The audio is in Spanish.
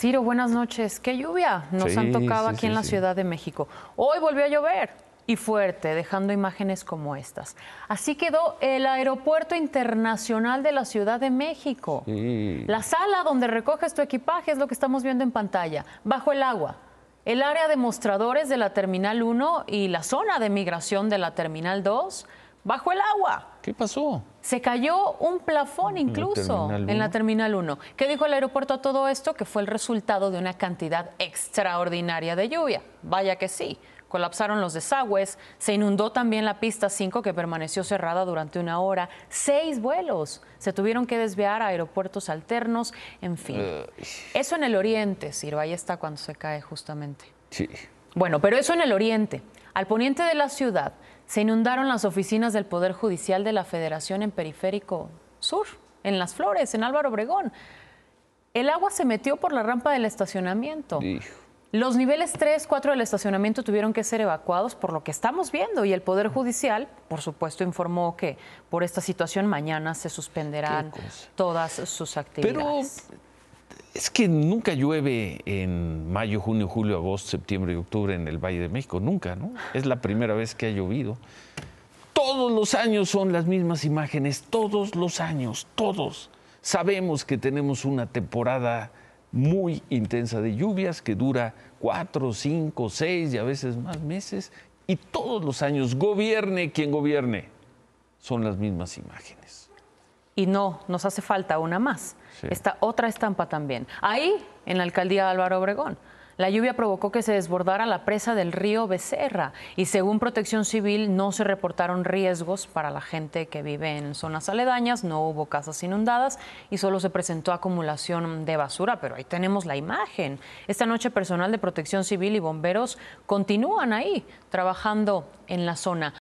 Ciro, buenas noches. Qué lluvia nos han tocado aquí en la Ciudad de México. Hoy volvió a llover y fuerte, dejando imágenes como estas. Así quedó el Aeropuerto Internacional de la Ciudad de México. La sala donde recoges tu equipaje es lo que estamos viendo en pantalla, bajo el agua. El área de mostradores de la Terminal 1 y la zona de migración de la Terminal 2, bajo el agua. ¿Qué pasó? Se cayó un plafón incluso en la Terminal 1. ¿Qué dijo el aeropuerto a todo esto? Que fue el resultado de una cantidad extraordinaria de lluvia. Vaya que sí. Colapsaron los desagües, se inundó también la pista 5 que permaneció cerrada durante una hora, seis vuelos, se tuvieron que desviar a aeropuertos alternos, en fin. Eso en el oriente, Ciro, ahí está cuando se cae justamente. Sí. Bueno, pero eso en el oriente. Al poniente de la ciudad, se inundaron las oficinas del Poder Judicial de la Federación en Periférico Sur, en Las Flores, en Álvaro Obregón. El agua se metió por la rampa del estacionamiento. Los niveles 3, 4 del estacionamiento tuvieron que ser evacuados por lo que estamos viendo y el Poder Judicial, por supuesto, informó que por esta situación mañana se suspenderán todas sus actividades es que nunca llueve en mayo, junio, julio, agosto, septiembre y octubre en el Valle de México, nunca, ¿no? Es la primera vez que ha llovido. Todos los años son las mismas imágenes, todos los años, todos. Sabemos que tenemos una temporada muy intensa de lluvias que dura cuatro, cinco, seis y a veces más meses. Y todos los años, gobierne quien gobierne, son las mismas imágenes y no, nos hace falta una más. Esta otra estampa también. Ahí, en la alcaldía de Álvaro Obregón. La lluvia provocó que se desbordara la presa del río Becerra y según Protección Civil no se reportaron riesgos para la gente que vive en zonas aledañas, no hubo casas inundadas y solo se presentó acumulación de basura, pero ahí tenemos la imagen. Esta noche personal de Protección Civil y bomberos continúan ahí trabajando en la zona.